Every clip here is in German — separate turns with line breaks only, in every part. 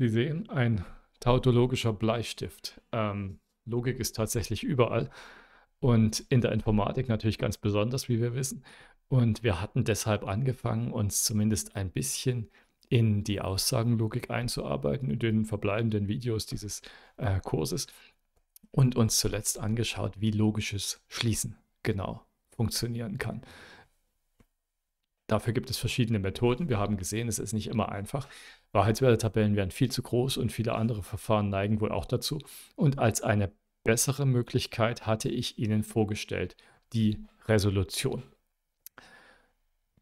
Sie sehen, ein tautologischer Bleistift. Ähm, Logik ist tatsächlich überall und in der Informatik natürlich ganz besonders, wie wir wissen. Und wir hatten deshalb angefangen, uns zumindest ein bisschen in die Aussagenlogik einzuarbeiten, in den verbleibenden Videos dieses äh, Kurses und uns zuletzt angeschaut, wie logisches Schließen genau funktionieren kann. Dafür gibt es verschiedene Methoden. Wir haben gesehen, es ist nicht immer einfach. Wahrheitswertetabellen werden viel zu groß und viele andere Verfahren neigen wohl auch dazu. Und als eine bessere Möglichkeit hatte ich Ihnen vorgestellt, die Resolution.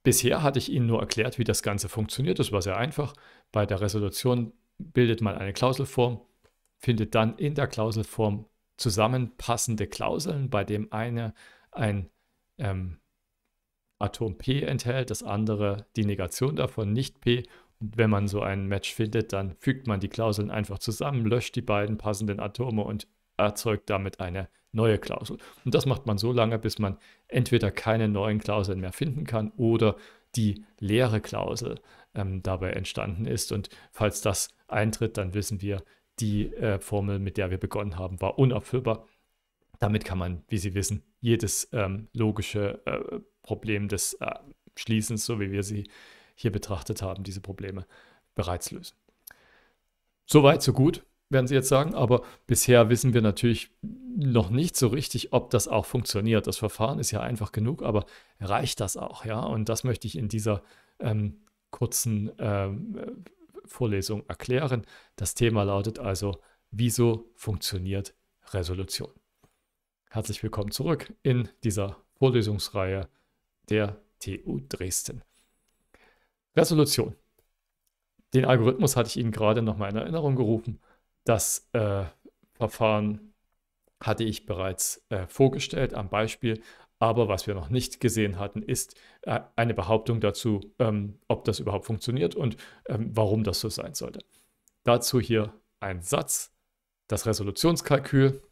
Bisher hatte ich Ihnen nur erklärt, wie das Ganze funktioniert. Das war sehr einfach. Bei der Resolution bildet man eine Klauselform, findet dann in der Klauselform zusammenpassende Klauseln, bei dem eine ein ähm, Atom P enthält, das andere die Negation davon, nicht P. Und wenn man so ein Match findet, dann fügt man die Klauseln einfach zusammen, löscht die beiden passenden Atome und erzeugt damit eine neue Klausel. Und das macht man so lange, bis man entweder keine neuen Klauseln mehr finden kann oder die leere Klausel ähm, dabei entstanden ist. Und falls das eintritt, dann wissen wir, die äh, Formel, mit der wir begonnen haben, war unabfüllbar. Damit kann man, wie Sie wissen, jedes ähm, logische äh, Problem des äh, Schließens, so wie wir sie hier betrachtet haben, diese Probleme bereits lösen. Soweit, so gut, werden Sie jetzt sagen, aber bisher wissen wir natürlich noch nicht so richtig, ob das auch funktioniert. Das Verfahren ist ja einfach genug, aber reicht das auch, ja? Und das möchte ich in dieser ähm, kurzen ähm, Vorlesung erklären. Das Thema lautet also, wieso funktioniert Resolution? Herzlich willkommen zurück in dieser Vorlesungsreihe der TU Dresden. Resolution. Den Algorithmus hatte ich Ihnen gerade nochmal in Erinnerung gerufen. Das äh, Verfahren hatte ich bereits äh, vorgestellt am Beispiel. Aber was wir noch nicht gesehen hatten, ist äh, eine Behauptung dazu, ähm, ob das überhaupt funktioniert und ähm, warum das so sein sollte. Dazu hier ein Satz. Das Resolutionskalkül,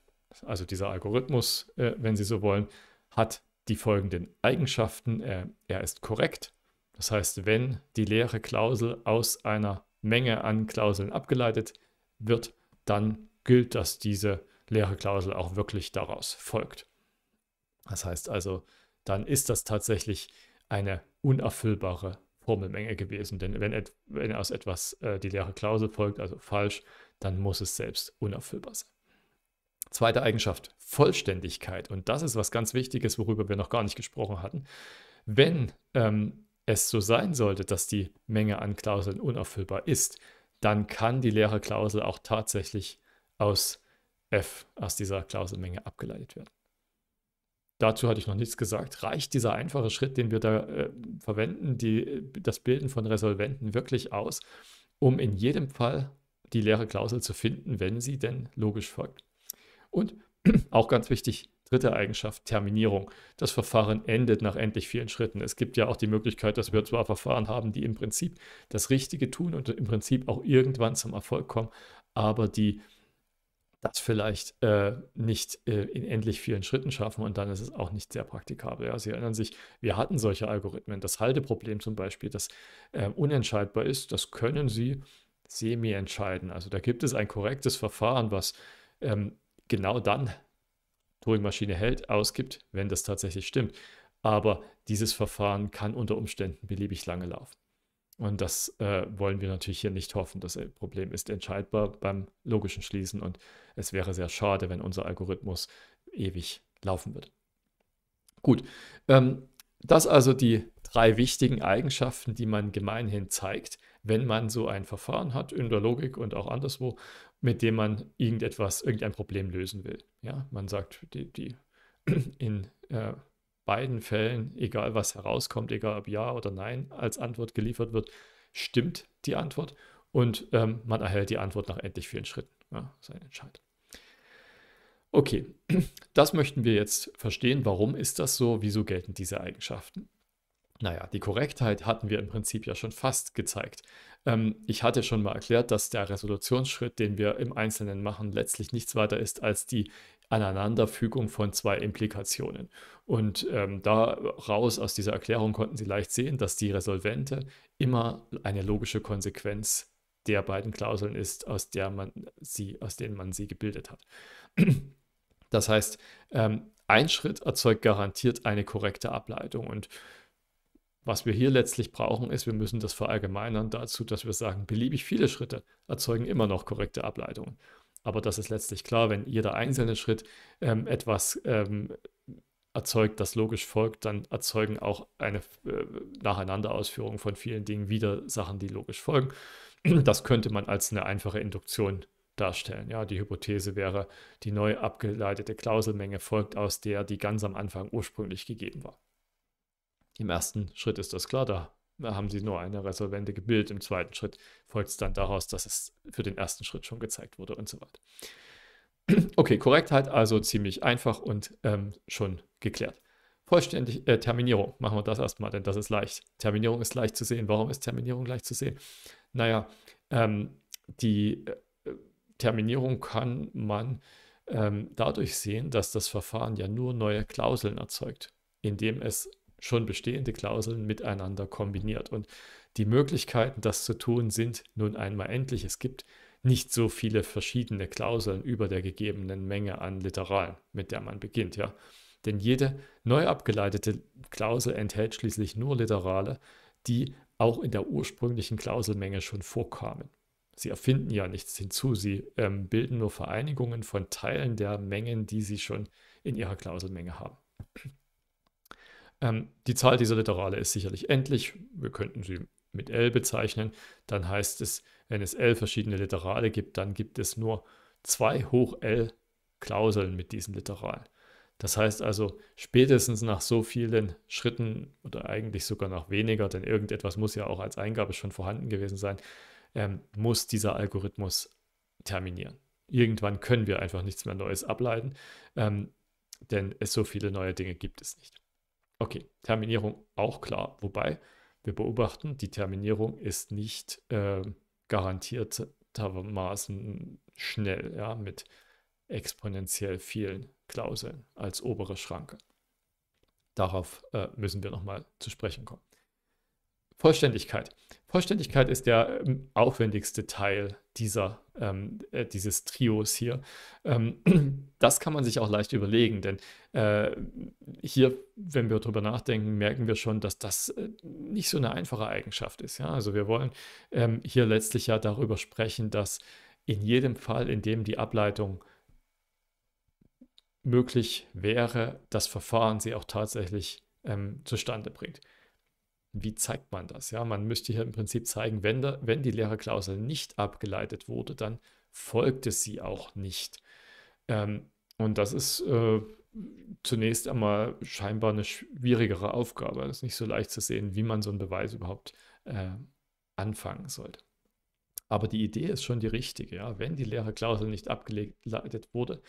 also dieser Algorithmus, äh, wenn Sie so wollen, hat die folgenden Eigenschaften. Er, er ist korrekt. Das heißt, wenn die leere Klausel aus einer Menge an Klauseln abgeleitet wird, dann gilt, dass diese leere Klausel auch wirklich daraus folgt. Das heißt also, dann ist das tatsächlich eine unerfüllbare Formelmenge gewesen. Denn wenn, et, wenn aus etwas äh, die leere Klausel folgt, also falsch, dann muss es selbst unerfüllbar sein. Zweite Eigenschaft, Vollständigkeit. Und das ist was ganz Wichtiges, worüber wir noch gar nicht gesprochen hatten. Wenn ähm, es so sein sollte, dass die Menge an Klauseln unerfüllbar ist, dann kann die leere Klausel auch tatsächlich aus f, aus dieser Klauselmenge abgeleitet werden. Dazu hatte ich noch nichts gesagt. Reicht dieser einfache Schritt, den wir da äh, verwenden, die, das Bilden von Resolventen wirklich aus, um in jedem Fall die leere Klausel zu finden, wenn sie denn logisch folgt? Und auch ganz wichtig, dritte Eigenschaft, Terminierung. Das Verfahren endet nach endlich vielen Schritten. Es gibt ja auch die Möglichkeit, dass wir zwar Verfahren haben, die im Prinzip das Richtige tun und im Prinzip auch irgendwann zum Erfolg kommen, aber die das vielleicht äh, nicht äh, in endlich vielen Schritten schaffen und dann ist es auch nicht sehr praktikabel. Ja. Sie erinnern sich, wir hatten solche Algorithmen. Das Halteproblem zum Beispiel, das äh, unentscheidbar ist, das können Sie semi entscheiden. Also da gibt es ein korrektes Verfahren, was ähm, genau dann Turing-Maschine hält, ausgibt, wenn das tatsächlich stimmt. Aber dieses Verfahren kann unter Umständen beliebig lange laufen. Und das äh, wollen wir natürlich hier nicht hoffen. Das äh, Problem ist entscheidbar beim logischen Schließen und es wäre sehr schade, wenn unser Algorithmus ewig laufen würde. Gut, ähm, das also die drei wichtigen Eigenschaften, die man gemeinhin zeigt, wenn man so ein Verfahren hat in der Logik und auch anderswo mit dem man irgendetwas, irgendein Problem lösen will. Ja, man sagt, die, die in äh, beiden Fällen, egal was herauskommt, egal ob ja oder nein als Antwort geliefert wird, stimmt die Antwort und ähm, man erhält die Antwort nach endlich vielen Schritten. Ja, sein Entscheid. Okay, das möchten wir jetzt verstehen. Warum ist das so? Wieso gelten diese Eigenschaften? Naja, die Korrektheit hatten wir im Prinzip ja schon fast gezeigt. Ähm, ich hatte schon mal erklärt, dass der Resolutionsschritt, den wir im Einzelnen machen, letztlich nichts weiter ist als die Aneinanderfügung von zwei Implikationen. Und ähm, daraus, aus dieser Erklärung, konnten Sie leicht sehen, dass die Resolvente immer eine logische Konsequenz der beiden Klauseln ist, aus, der man sie, aus denen man sie gebildet hat. Das heißt, ähm, ein Schritt erzeugt garantiert eine korrekte Ableitung. Und was wir hier letztlich brauchen, ist, wir müssen das verallgemeinern dazu, dass wir sagen, beliebig viele Schritte erzeugen immer noch korrekte Ableitungen. Aber das ist letztlich klar, wenn jeder einzelne Schritt ähm, etwas ähm, erzeugt, das logisch folgt, dann erzeugen auch eine äh, Nacheinanderausführung von vielen Dingen wieder Sachen, die logisch folgen. Das könnte man als eine einfache Induktion darstellen. Ja, die Hypothese wäre, die neu abgeleitete Klauselmenge folgt aus der, die ganz am Anfang ursprünglich gegeben war. Im ersten Schritt ist das klar, da haben sie nur eine Resolvente gebildet. Im zweiten Schritt folgt es dann daraus, dass es für den ersten Schritt schon gezeigt wurde und so weiter. Okay, Korrektheit also ziemlich einfach und ähm, schon geklärt. Vollständig äh, Terminierung, machen wir das erstmal, denn das ist leicht. Terminierung ist leicht zu sehen. Warum ist Terminierung leicht zu sehen? Naja, ähm, die äh, Terminierung kann man ähm, dadurch sehen, dass das Verfahren ja nur neue Klauseln erzeugt, indem es schon bestehende Klauseln miteinander kombiniert. Und die Möglichkeiten, das zu tun, sind nun einmal endlich. Es gibt nicht so viele verschiedene Klauseln über der gegebenen Menge an Literalen, mit der man beginnt, ja. Denn jede neu abgeleitete Klausel enthält schließlich nur Literale, die auch in der ursprünglichen Klauselmenge schon vorkamen. Sie erfinden ja nichts hinzu, sie ähm, bilden nur Vereinigungen von Teilen der Mengen, die sie schon in ihrer Klauselmenge haben. Ähm, die Zahl dieser Literale ist sicherlich endlich. Wir könnten sie mit L bezeichnen. Dann heißt es, wenn es L verschiedene Literale gibt, dann gibt es nur 2 hoch L Klauseln mit diesen Literalen. Das heißt also, spätestens nach so vielen Schritten oder eigentlich sogar nach weniger, denn irgendetwas muss ja auch als Eingabe schon vorhanden gewesen sein, ähm, muss dieser Algorithmus terminieren. Irgendwann können wir einfach nichts mehr Neues ableiten, ähm, denn es so viele neue Dinge gibt es nicht. Okay, Terminierung auch klar. Wobei wir beobachten, die Terminierung ist nicht äh, garantiertermaßen schnell, ja, mit exponentiell vielen Klauseln als obere Schranke. Darauf äh, müssen wir nochmal zu sprechen kommen. Vollständigkeit. Vollständigkeit ist der ähm, aufwendigste Teil dieser, ähm, äh, dieses Trios hier. Ähm, das kann man sich auch leicht überlegen, denn äh, hier, wenn wir darüber nachdenken, merken wir schon, dass das äh, nicht so eine einfache Eigenschaft ist. Ja? Also wir wollen ähm, hier letztlich ja darüber sprechen, dass in jedem Fall, in dem die Ableitung möglich wäre, das Verfahren sie auch tatsächlich ähm, zustande bringt wie zeigt man das? Ja, man müsste hier im Prinzip zeigen, wenn, da, wenn die Lehrerklausel nicht abgeleitet wurde, dann folgte sie auch nicht. Ähm, und das ist äh, zunächst einmal scheinbar eine schwierigere Aufgabe. Es ist nicht so leicht zu sehen, wie man so einen Beweis überhaupt äh, anfangen sollte. Aber die Idee ist schon die richtige. Ja? Wenn die leere Klausel nicht abgeleitet wurde,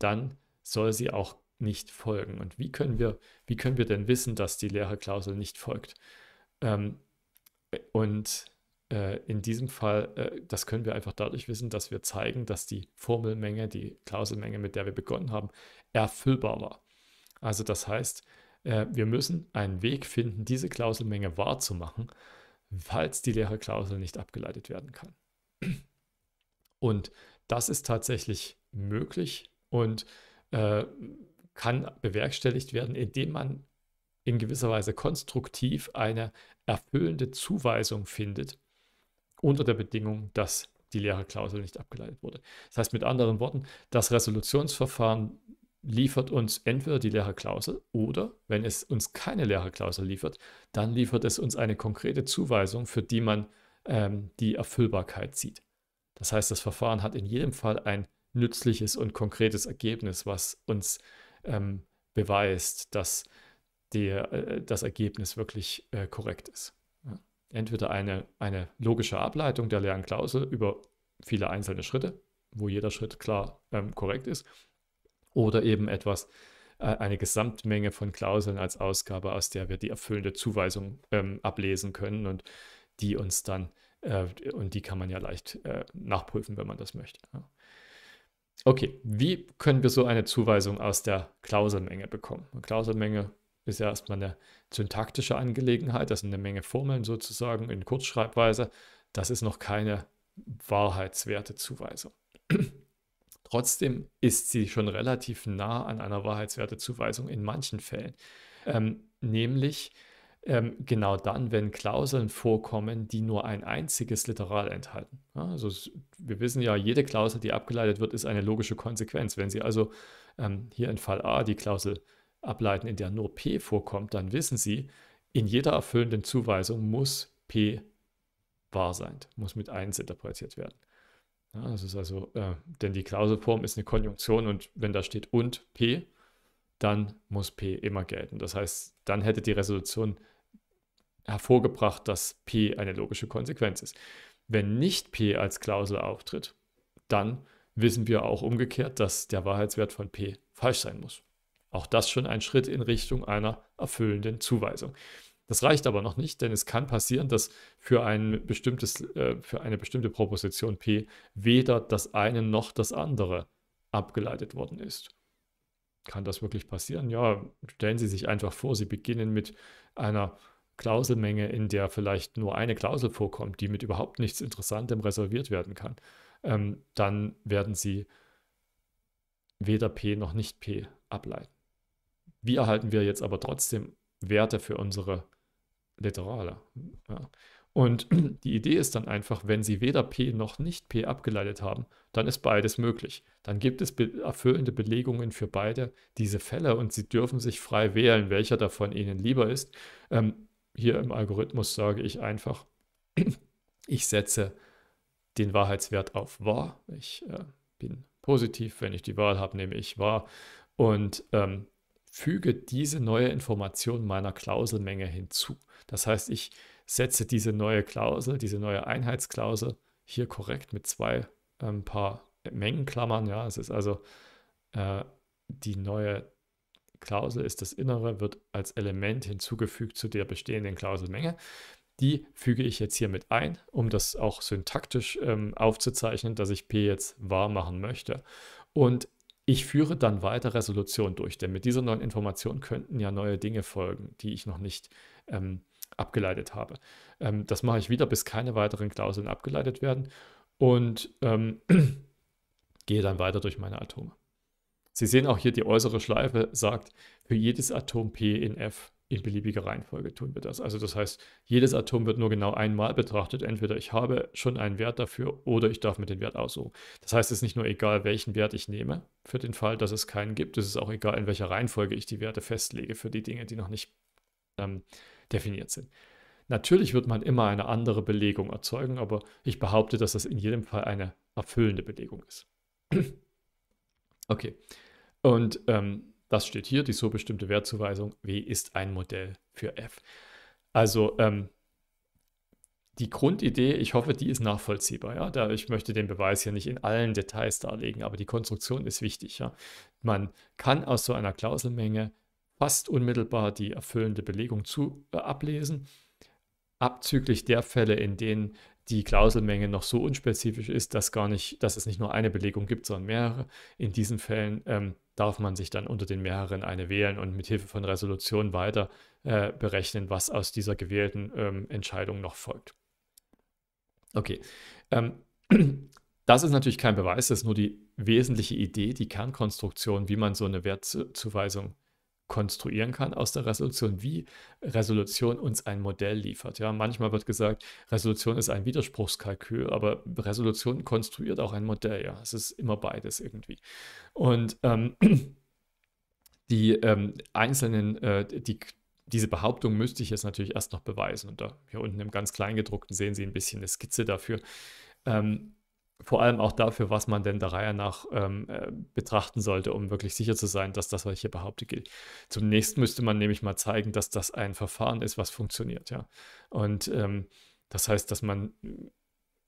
dann soll sie auch nicht folgen. Und wie können wir, wie können wir denn wissen, dass die leere Klausel nicht folgt? Ähm, und äh, in diesem Fall, äh, das können wir einfach dadurch wissen, dass wir zeigen, dass die Formelmenge, die Klauselmenge, mit der wir begonnen haben, erfüllbar war. Also das heißt, äh, wir müssen einen Weg finden, diese Klauselmenge wahrzumachen, falls die leere Klausel nicht abgeleitet werden kann. Und das ist tatsächlich möglich und äh, kann bewerkstelligt werden, indem man in gewisser Weise konstruktiv eine erfüllende Zuweisung findet, unter der Bedingung, dass die leere Klausel nicht abgeleitet wurde. Das heißt mit anderen Worten, das Resolutionsverfahren liefert uns entweder die leere Klausel oder, wenn es uns keine leere Klausel liefert, dann liefert es uns eine konkrete Zuweisung, für die man ähm, die Erfüllbarkeit sieht. Das heißt, das Verfahren hat in jedem Fall ein nützliches und konkretes Ergebnis, was uns ähm, beweist, dass die, äh, das Ergebnis wirklich äh, korrekt ist. Ja. Entweder eine, eine logische Ableitung der leeren Klausel über viele einzelne Schritte, wo jeder Schritt klar ähm, korrekt ist, oder eben etwas, äh, eine Gesamtmenge von Klauseln als Ausgabe, aus der wir die erfüllende Zuweisung ähm, ablesen können und die uns dann, äh, und die kann man ja leicht äh, nachprüfen, wenn man das möchte. Ja. Okay, wie können wir so eine Zuweisung aus der Klauselmenge bekommen? Eine Klauselmenge ist ja erstmal eine syntaktische Angelegenheit, das sind eine Menge Formeln sozusagen in Kurzschreibweise. Das ist noch keine wahrheitswerte Zuweisung. Trotzdem ist sie schon relativ nah an einer wahrheitswerte Zuweisung in manchen Fällen. Ähm, nämlich, ähm, genau dann, wenn Klauseln vorkommen, die nur ein einziges Literal enthalten. Ja, also wir wissen ja, jede Klausel, die abgeleitet wird, ist eine logische Konsequenz. Wenn Sie also ähm, hier in Fall A die Klausel ableiten, in der nur P vorkommt, dann wissen Sie, in jeder erfüllenden Zuweisung muss P wahr sein, muss mit 1 interpretiert werden. Ja, das ist also, äh, denn die Klauselform ist eine Konjunktion und wenn da steht und P, dann muss P immer gelten. Das heißt, dann hätte die Resolution hervorgebracht, dass P eine logische Konsequenz ist. Wenn nicht P als Klausel auftritt, dann wissen wir auch umgekehrt, dass der Wahrheitswert von P falsch sein muss. Auch das schon ein Schritt in Richtung einer erfüllenden Zuweisung. Das reicht aber noch nicht, denn es kann passieren, dass für, ein bestimmtes, äh, für eine bestimmte Proposition P weder das eine noch das andere abgeleitet worden ist. Kann das wirklich passieren? Ja, stellen Sie sich einfach vor, Sie beginnen mit einer Klauselmenge, in der vielleicht nur eine Klausel vorkommt, die mit überhaupt nichts Interessantem reserviert werden kann, ähm, dann werden Sie weder P noch nicht P ableiten. Wie erhalten wir jetzt aber trotzdem Werte für unsere Literale? Ja. Und die Idee ist dann einfach, wenn Sie weder P noch nicht P abgeleitet haben, dann ist beides möglich. Dann gibt es be erfüllende Belegungen für beide diese Fälle und Sie dürfen sich frei wählen, welcher davon Ihnen lieber ist. Ähm, hier im Algorithmus sage ich einfach, ich setze den Wahrheitswert auf wahr. Ich äh, bin positiv, wenn ich die Wahl habe, nehme ich wahr und ähm, füge diese neue Information meiner Klauselmenge hinzu. Das heißt, ich setze diese neue Klausel, diese neue Einheitsklausel hier korrekt mit zwei ähm, paar Mengenklammern. Ja, es ist also äh, die neue Klausel ist das Innere, wird als Element hinzugefügt zu der bestehenden Klauselmenge. Die füge ich jetzt hier mit ein, um das auch syntaktisch ähm, aufzuzeichnen, dass ich P jetzt wahr machen möchte. Und ich führe dann weiter Resolution durch, denn mit dieser neuen Information könnten ja neue Dinge folgen, die ich noch nicht ähm, abgeleitet habe. Ähm, das mache ich wieder, bis keine weiteren Klauseln abgeleitet werden und ähm, gehe dann weiter durch meine Atome. Sie sehen auch hier die äußere Schleife sagt, für jedes Atom P in F in beliebiger Reihenfolge tun wir das. Also das heißt, jedes Atom wird nur genau einmal betrachtet. Entweder ich habe schon einen Wert dafür oder ich darf mir den Wert aussuchen. Das heißt, es ist nicht nur egal, welchen Wert ich nehme, für den Fall, dass es keinen gibt. Es ist auch egal, in welcher Reihenfolge ich die Werte festlege für die Dinge, die noch nicht ähm, definiert sind. Natürlich wird man immer eine andere Belegung erzeugen, aber ich behaupte, dass das in jedem Fall eine erfüllende Belegung ist. okay. Und ähm, das steht hier, die so bestimmte Wertzuweisung W ist ein Modell für F. Also ähm, die Grundidee, ich hoffe, die ist nachvollziehbar. Ja? Da, ich möchte den Beweis hier nicht in allen Details darlegen, aber die Konstruktion ist wichtig. Ja? Man kann aus so einer Klauselmenge fast unmittelbar die erfüllende Belegung zu, äh, ablesen, abzüglich der Fälle, in denen die Klauselmenge noch so unspezifisch ist, dass gar nicht, dass es nicht nur eine Belegung gibt, sondern mehrere. In diesen Fällen ähm, darf man sich dann unter den mehreren eine wählen und mit Hilfe von Resolution weiter äh, berechnen, was aus dieser gewählten ähm, Entscheidung noch folgt. Okay. Ähm, das ist natürlich kein Beweis, das ist nur die wesentliche Idee, die Kernkonstruktion, wie man so eine Wertzuweisung konstruieren kann aus der Resolution, wie Resolution uns ein Modell liefert. Ja, manchmal wird gesagt, Resolution ist ein Widerspruchskalkül, aber Resolution konstruiert auch ein Modell. Ja, es ist immer beides irgendwie. Und ähm, die ähm, einzelnen, äh, die, diese Behauptung müsste ich jetzt natürlich erst noch beweisen. Und da hier unten im ganz Kleingedruckten sehen Sie ein bisschen eine Skizze dafür. Ähm, vor allem auch dafür, was man denn der Reihe nach ähm, äh, betrachten sollte, um wirklich sicher zu sein, dass das, was ich hier behaupte, gilt. Zunächst müsste man nämlich mal zeigen, dass das ein Verfahren ist, was funktioniert, ja. Und ähm, das heißt, dass man,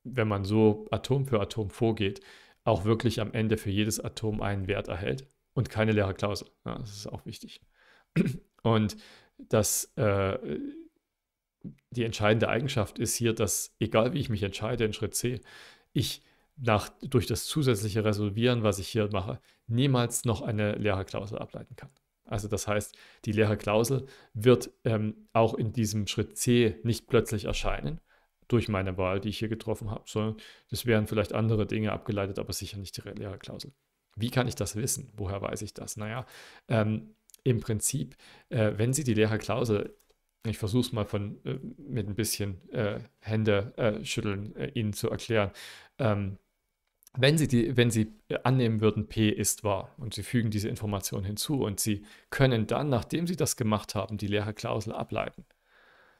wenn man so Atom für Atom vorgeht, auch wirklich am Ende für jedes Atom einen Wert erhält und keine leere Klausel. Ja, das ist auch wichtig. Und das äh, die entscheidende Eigenschaft ist hier, dass egal wie ich mich entscheide in Schritt C, ich nach, durch das zusätzliche Resolvieren, was ich hier mache, niemals noch eine leere Klausel ableiten kann. Also das heißt, die leere Klausel wird ähm, auch in diesem Schritt C nicht plötzlich erscheinen durch meine Wahl, die ich hier getroffen habe, sondern das wären vielleicht andere Dinge abgeleitet, aber sicher nicht die leere Klausel. Wie kann ich das wissen? Woher weiß ich das? Naja, ähm, im Prinzip, äh, wenn Sie die leere Klausel, ich versuche es mal von, äh, mit ein bisschen äh, Hände äh, schütteln, äh, Ihnen zu erklären. Ähm, wenn Sie, die, wenn Sie annehmen würden, P ist wahr und Sie fügen diese Information hinzu und Sie können dann, nachdem Sie das gemacht haben, die leere Klausel ableiten,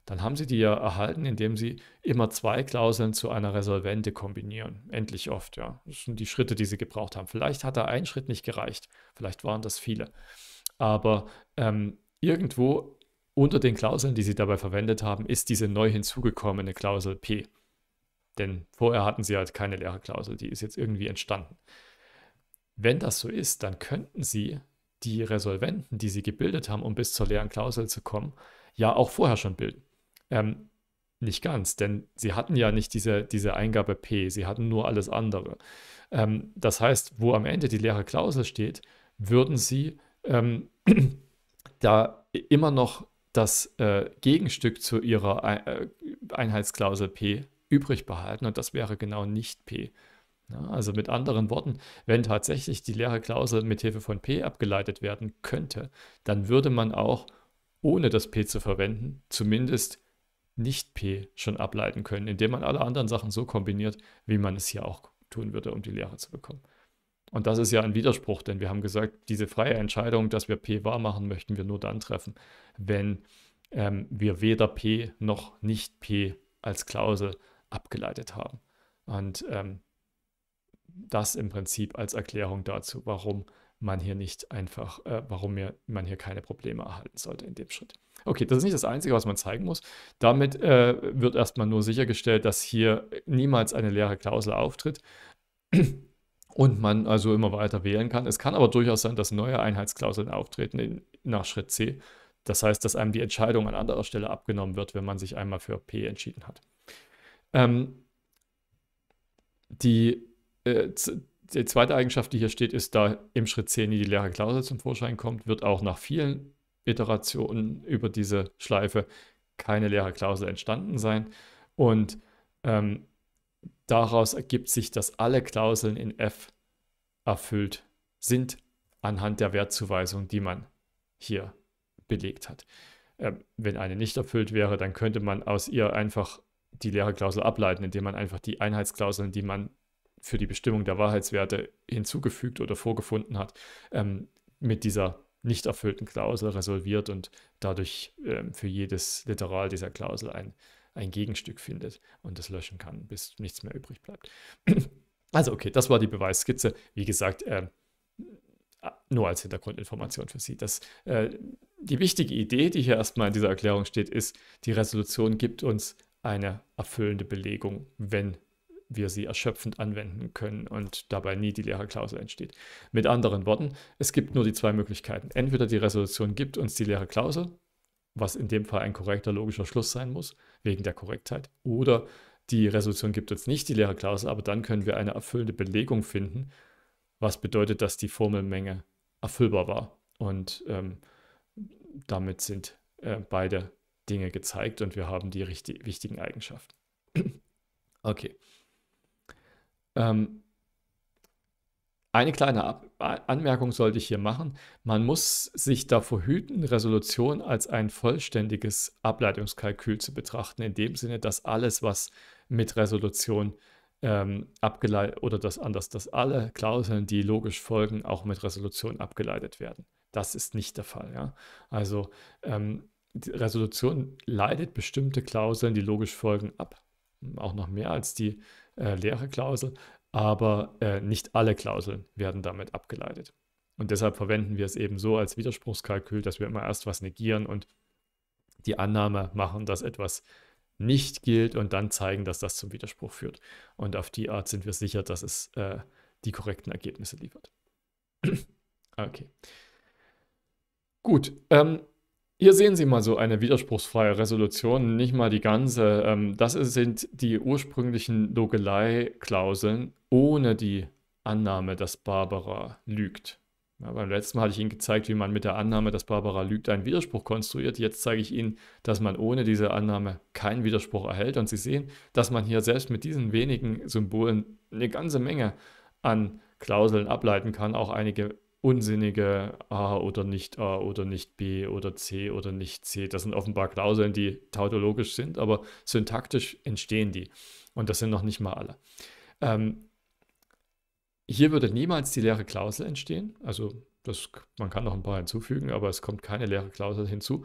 dann haben Sie die ja erhalten, indem Sie immer zwei Klauseln zu einer Resolvente kombinieren. Endlich oft, ja. Das sind die Schritte, die Sie gebraucht haben. Vielleicht hat da ein Schritt nicht gereicht, vielleicht waren das viele. Aber ähm, irgendwo unter den Klauseln, die Sie dabei verwendet haben, ist diese neu hinzugekommene Klausel P. Denn vorher hatten sie halt keine leere Klausel, die ist jetzt irgendwie entstanden. Wenn das so ist, dann könnten sie die Resolventen, die sie gebildet haben, um bis zur leeren Klausel zu kommen, ja auch vorher schon bilden. Ähm, nicht ganz, denn sie hatten ja nicht diese, diese Eingabe P, sie hatten nur alles andere. Ähm, das heißt, wo am Ende die leere Klausel steht, würden sie ähm, da immer noch das äh, Gegenstück zu ihrer äh, Einheitsklausel P übrig behalten und das wäre genau nicht P. Ja, also mit anderen Worten, wenn tatsächlich die leere Klausel mit Hilfe von P abgeleitet werden könnte, dann würde man auch, ohne das P zu verwenden, zumindest nicht P schon ableiten können, indem man alle anderen Sachen so kombiniert, wie man es hier auch tun würde, um die Lehre zu bekommen. Und das ist ja ein Widerspruch, denn wir haben gesagt, diese freie Entscheidung, dass wir P wahr machen, möchten wir nur dann treffen, wenn ähm, wir weder P noch nicht P als Klausel abgeleitet haben. Und ähm, das im Prinzip als Erklärung dazu, warum man hier nicht einfach, äh, warum mir, man hier keine Probleme erhalten sollte in dem Schritt. Okay, das ist nicht das Einzige, was man zeigen muss. Damit äh, wird erstmal nur sichergestellt, dass hier niemals eine leere Klausel auftritt und man also immer weiter wählen kann. Es kann aber durchaus sein, dass neue Einheitsklauseln auftreten in, nach Schritt C. Das heißt, dass einem die Entscheidung an anderer Stelle abgenommen wird, wenn man sich einmal für P entschieden hat. Ähm, die, äh, die zweite Eigenschaft, die hier steht, ist, da im Schritt 10 die leere Klausel zum Vorschein kommt, wird auch nach vielen Iterationen über diese Schleife keine leere Klausel entstanden sein. Und ähm, daraus ergibt sich, dass alle Klauseln in F erfüllt sind anhand der Wertzuweisung, die man hier belegt hat. Ähm, wenn eine nicht erfüllt wäre, dann könnte man aus ihr einfach die Lehrerklausel ableiten, indem man einfach die Einheitsklauseln, die man für die Bestimmung der Wahrheitswerte hinzugefügt oder vorgefunden hat, ähm, mit dieser nicht erfüllten Klausel resolviert und dadurch ähm, für jedes Literal dieser Klausel ein, ein Gegenstück findet und das löschen kann, bis nichts mehr übrig bleibt. Also okay, das war die Beweisskizze. Wie gesagt, äh, nur als Hintergrundinformation für Sie. Das, äh, die wichtige Idee, die hier erstmal in dieser Erklärung steht, ist, die Resolution gibt uns eine erfüllende Belegung, wenn wir sie erschöpfend anwenden können und dabei nie die leere Klausel entsteht. Mit anderen Worten, es gibt nur die zwei Möglichkeiten. Entweder die Resolution gibt uns die leere Klausel, was in dem Fall ein korrekter logischer Schluss sein muss, wegen der Korrektheit, oder die Resolution gibt uns nicht die leere Klausel, aber dann können wir eine erfüllende Belegung finden, was bedeutet, dass die Formelmenge erfüllbar war. Und ähm, damit sind äh, beide Dinge gezeigt und wir haben die richtig, wichtigen Eigenschaften. okay. Ähm, eine kleine Ab Anmerkung sollte ich hier machen. Man muss sich davor hüten, Resolution als ein vollständiges Ableitungskalkül zu betrachten, in dem Sinne, dass alles, was mit Resolution ähm, abgeleitet oder das anders, dass alle Klauseln, die logisch folgen, auch mit Resolution abgeleitet werden. Das ist nicht der Fall. Ja? Also ähm, die Resolution leitet bestimmte Klauseln, die logisch folgen, ab. Auch noch mehr als die äh, leere Klausel. Aber äh, nicht alle Klauseln werden damit abgeleitet. Und deshalb verwenden wir es eben so als Widerspruchskalkül, dass wir immer erst was negieren und die Annahme machen, dass etwas nicht gilt und dann zeigen, dass das zum Widerspruch führt. Und auf die Art sind wir sicher, dass es äh, die korrekten Ergebnisse liefert. okay. Gut, ähm, hier sehen Sie mal so eine widerspruchsfreie Resolution, nicht mal die ganze. Ähm, das sind die ursprünglichen Logelei-Klauseln ohne die Annahme, dass Barbara lügt. Ja, beim letzten Mal hatte ich Ihnen gezeigt, wie man mit der Annahme, dass Barbara lügt, einen Widerspruch konstruiert. Jetzt zeige ich Ihnen, dass man ohne diese Annahme keinen Widerspruch erhält. Und Sie sehen, dass man hier selbst mit diesen wenigen Symbolen eine ganze Menge an Klauseln ableiten kann, auch einige unsinnige A oder nicht A oder nicht B oder C oder nicht C. Das sind offenbar Klauseln, die tautologisch sind, aber syntaktisch entstehen die. Und das sind noch nicht mal alle. Ähm, hier würde niemals die leere Klausel entstehen. Also das, man kann noch ein paar hinzufügen, aber es kommt keine leere Klausel hinzu.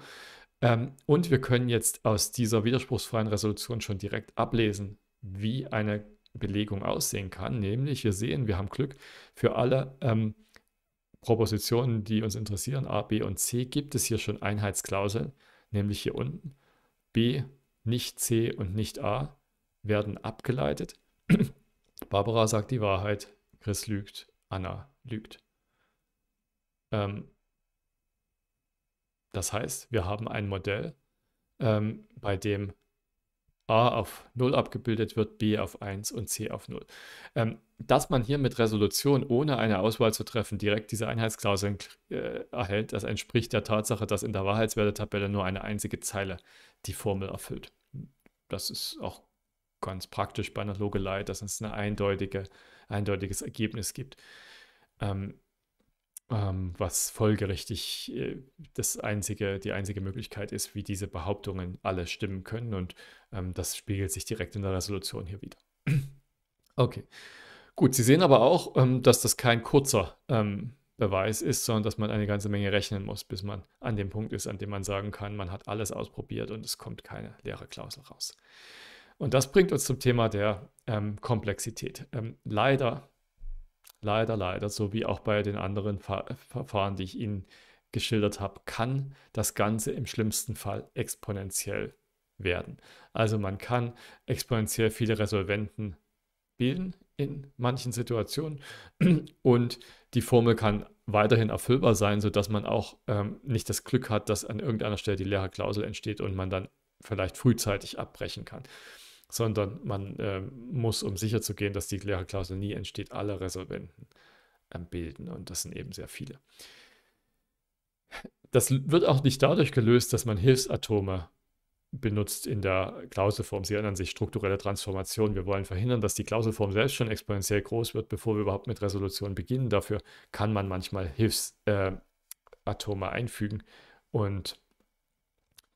Ähm, und wir können jetzt aus dieser widerspruchsfreien Resolution schon direkt ablesen, wie eine Belegung aussehen kann. Nämlich, wir sehen, wir haben Glück für alle ähm, Propositionen, die uns interessieren, a, b und c, gibt es hier schon Einheitsklauseln, nämlich hier unten. b, nicht c und nicht a werden abgeleitet. Barbara sagt die Wahrheit, Chris lügt, Anna lügt. Ähm, das heißt, wir haben ein Modell, ähm, bei dem a auf 0 abgebildet wird, b auf 1 und c auf 0. Ähm, dass man hier mit Resolution, ohne eine Auswahl zu treffen, direkt diese Einheitsklauseln äh, erhält, das entspricht der Tatsache, dass in der Wahrheitswertetabelle nur eine einzige Zeile die Formel erfüllt. Das ist auch ganz praktisch bei einer Logelei, dass es ein eindeutige, eindeutiges Ergebnis gibt. Ähm, ähm, was folgerichtig äh, das einzige, die einzige Möglichkeit ist, wie diese Behauptungen alle stimmen können. Und ähm, das spiegelt sich direkt in der Resolution hier wieder. okay. Gut, Sie sehen aber auch, ähm, dass das kein kurzer ähm, Beweis ist, sondern dass man eine ganze Menge rechnen muss, bis man an dem Punkt ist, an dem man sagen kann, man hat alles ausprobiert und es kommt keine leere Klausel raus. Und das bringt uns zum Thema der ähm, Komplexität. Ähm, leider Leider, leider, so wie auch bei den anderen Fa Verfahren, die ich Ihnen geschildert habe, kann das Ganze im schlimmsten Fall exponentiell werden. Also man kann exponentiell viele Resolventen bilden in manchen Situationen und die Formel kann weiterhin erfüllbar sein, sodass man auch ähm, nicht das Glück hat, dass an irgendeiner Stelle die leere Klausel entsteht und man dann vielleicht frühzeitig abbrechen kann sondern man äh, muss, um sicherzugehen, dass die leere Klausel nie entsteht, alle Resolventen äh, bilden. Und das sind eben sehr viele. Das wird auch nicht dadurch gelöst, dass man Hilfsatome benutzt in der Klauselform. Sie erinnern sich strukturelle Transformation. Wir wollen verhindern, dass die Klauselform selbst schon exponentiell groß wird, bevor wir überhaupt mit Resolution beginnen. Dafür kann man manchmal Hilfsatome äh, einfügen und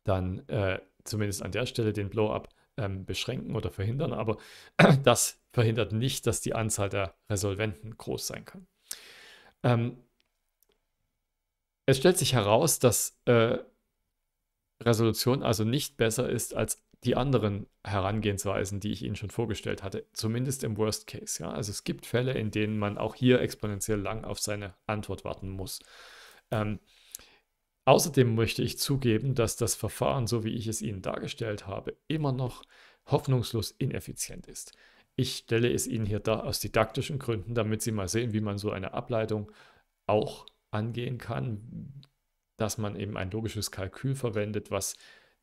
dann äh, zumindest an der Stelle den Blow-up ähm, beschränken oder verhindern, aber das verhindert nicht, dass die Anzahl der Resolventen groß sein kann. Ähm, es stellt sich heraus, dass äh, Resolution also nicht besser ist als die anderen Herangehensweisen, die ich Ihnen schon vorgestellt hatte, zumindest im Worst Case. Ja? Also es gibt Fälle, in denen man auch hier exponentiell lang auf seine Antwort warten muss. Ähm, Außerdem möchte ich zugeben, dass das Verfahren, so wie ich es Ihnen dargestellt habe, immer noch hoffnungslos ineffizient ist. Ich stelle es Ihnen hier dar aus didaktischen Gründen, damit Sie mal sehen, wie man so eine Ableitung auch angehen kann, dass man eben ein logisches Kalkül verwendet, was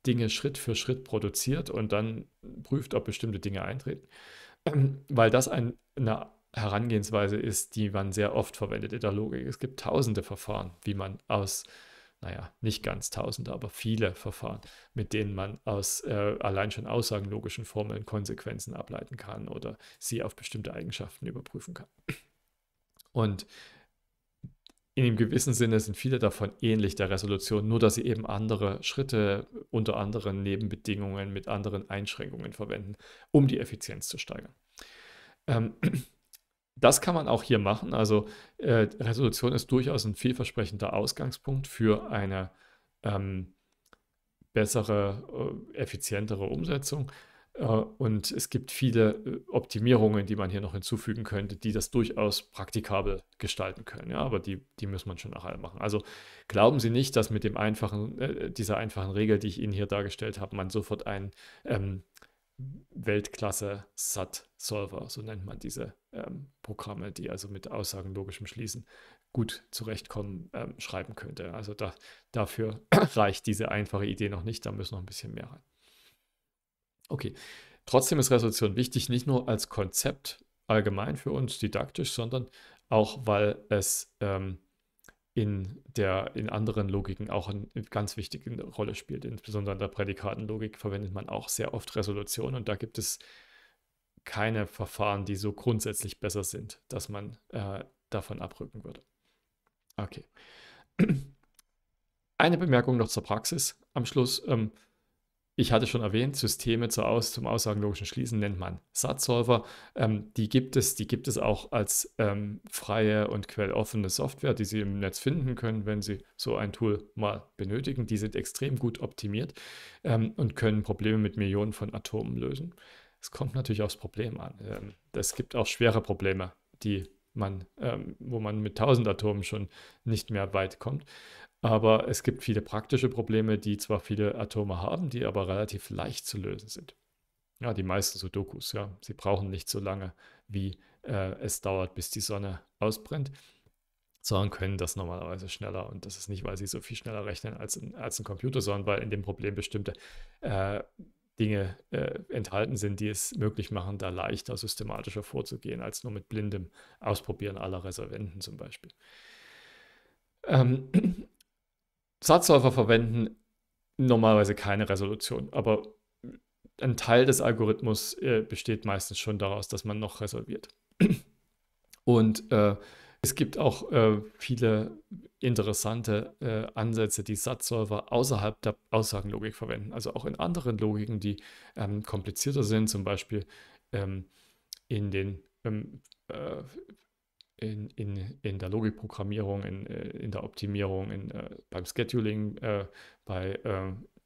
Dinge Schritt für Schritt produziert und dann prüft, ob bestimmte Dinge eintreten. Weil das ein, eine Herangehensweise ist, die man sehr oft verwendet in der Logik. Es gibt tausende Verfahren, wie man aus naja, nicht ganz Tausende, aber viele Verfahren, mit denen man aus äh, allein schon aussagenlogischen Formeln Konsequenzen ableiten kann oder sie auf bestimmte Eigenschaften überprüfen kann. Und in einem gewissen Sinne sind viele davon ähnlich der Resolution, nur dass sie eben andere Schritte unter anderen Nebenbedingungen mit anderen Einschränkungen verwenden, um die Effizienz zu steigern. Ähm, das kann man auch hier machen. Also äh, Resolution ist durchaus ein vielversprechender Ausgangspunkt für eine ähm, bessere, äh, effizientere Umsetzung. Äh, und es gibt viele äh, Optimierungen, die man hier noch hinzufügen könnte, die das durchaus praktikabel gestalten können. Ja, aber die, die muss man schon nachher machen. Also glauben Sie nicht, dass mit dem einfachen, äh, dieser einfachen Regel, die ich Ihnen hier dargestellt habe, man sofort einen ähm, Weltklasse SAT-Solver, so nennt man diese ähm, Programme, die also mit aussagenlogischem Schließen gut zurechtkommen, ähm, schreiben könnte. Also da, dafür reicht diese einfache Idee noch nicht, da müssen noch ein bisschen mehr rein. Okay, trotzdem ist Resolution wichtig, nicht nur als Konzept allgemein für uns didaktisch, sondern auch, weil es ähm, in, der, in anderen Logiken auch eine ganz wichtige Rolle spielt. Insbesondere in der Prädikatenlogik verwendet man auch sehr oft Resolution und da gibt es keine Verfahren, die so grundsätzlich besser sind, dass man äh, davon abrücken würde. Okay. Eine Bemerkung noch zur Praxis am Schluss. Ähm, ich hatte schon erwähnt, Systeme zur Aus zum aussagenlogischen Schließen nennt man Satzsolver. Ähm, die gibt es, die gibt es auch als ähm, freie und quelloffene Software, die Sie im Netz finden können, wenn Sie so ein Tool mal benötigen. Die sind extrem gut optimiert ähm, und können Probleme mit Millionen von Atomen lösen. Es kommt natürlich aufs Problem an. Ähm, es gibt auch schwere Probleme, die man, ähm, wo man mit 1000 Atomen schon nicht mehr weit kommt. Aber es gibt viele praktische Probleme, die zwar viele Atome haben, die aber relativ leicht zu lösen sind. Ja, die meisten Sudokus, ja. Sie brauchen nicht so lange, wie äh, es dauert, bis die Sonne ausbrennt, sondern können das normalerweise schneller. Und das ist nicht, weil sie so viel schneller rechnen als ein, als ein Computer, sondern weil in dem Problem bestimmte äh, Dinge äh, enthalten sind, die es möglich machen, da leichter, systematischer vorzugehen, als nur mit blindem Ausprobieren aller Reserventen zum Beispiel. Ähm, Satzläufer verwenden normalerweise keine Resolution, aber ein Teil des Algorithmus äh, besteht meistens schon daraus, dass man noch resolviert. Und äh, es gibt auch äh, viele interessante äh, Ansätze, die Satzsolver außerhalb der Aussagenlogik verwenden. Also auch in anderen Logiken, die ähm, komplizierter sind, zum Beispiel ähm, in den ähm, äh, in, in, in der Logikprogrammierung, in, äh, in der Optimierung, in, äh, beim Scheduling, äh, bei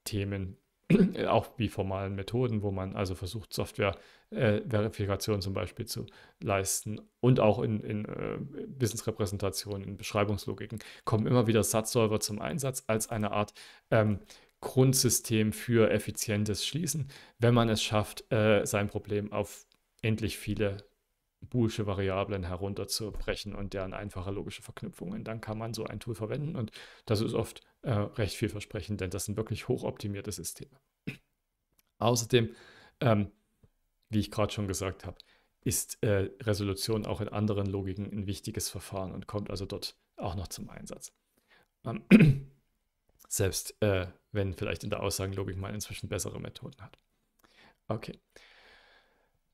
Themen äh, auch wie formalen Methoden, wo man also versucht, Software-Verifikation äh, zum Beispiel zu leisten und auch in, in äh, Business-Repräsentationen, in Beschreibungslogiken, kommen immer wieder Satzsolver zum Einsatz als eine Art ähm, Grundsystem für effizientes Schließen, wenn man es schafft, äh, sein Problem auf endlich viele boolsche Variablen herunterzubrechen und deren einfache logische Verknüpfungen. Dann kann man so ein Tool verwenden und das ist oft äh, recht vielversprechend, denn das sind wirklich hochoptimierte Systeme. Außerdem, ähm, wie ich gerade schon gesagt habe, ist äh, Resolution auch in anderen Logiken ein wichtiges Verfahren und kommt also dort auch noch zum Einsatz. Ähm, selbst äh, wenn vielleicht in der Aussagenlogik man inzwischen bessere Methoden hat. Okay.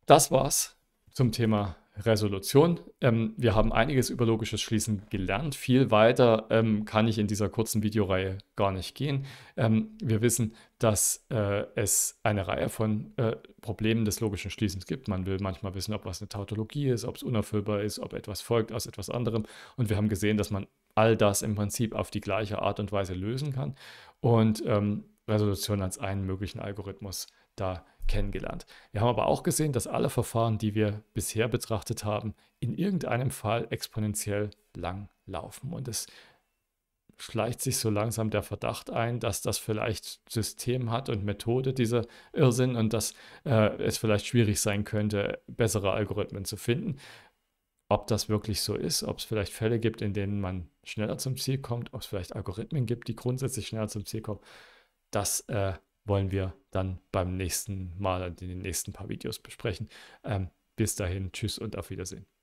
Das war's zum Thema Resolution. Ähm, wir haben einiges über logisches Schließen gelernt. Viel weiter ähm, kann ich in dieser kurzen Videoreihe gar nicht gehen. Ähm, wir wissen, dass äh, es eine Reihe von äh, Problemen des logischen Schließens gibt. Man will manchmal wissen, ob was eine Tautologie ist, ob es unerfüllbar ist, ob etwas folgt aus etwas anderem. Und wir haben gesehen, dass man all das im Prinzip auf die gleiche Art und Weise lösen kann und ähm, Resolution als einen möglichen Algorithmus äh, da kennengelernt. Wir haben aber auch gesehen, dass alle Verfahren, die wir bisher betrachtet haben, in irgendeinem Fall exponentiell lang laufen. Und es schleicht sich so langsam der Verdacht ein, dass das vielleicht System hat und Methode, dieser Irrsinn, und dass äh, es vielleicht schwierig sein könnte, bessere Algorithmen zu finden. Ob das wirklich so ist, ob es vielleicht Fälle gibt, in denen man schneller zum Ziel kommt, ob es vielleicht Algorithmen gibt, die grundsätzlich schneller zum Ziel kommen, das äh, wollen wir dann beim nächsten Mal in also den nächsten paar Videos besprechen. Ähm, bis dahin, tschüss und auf Wiedersehen.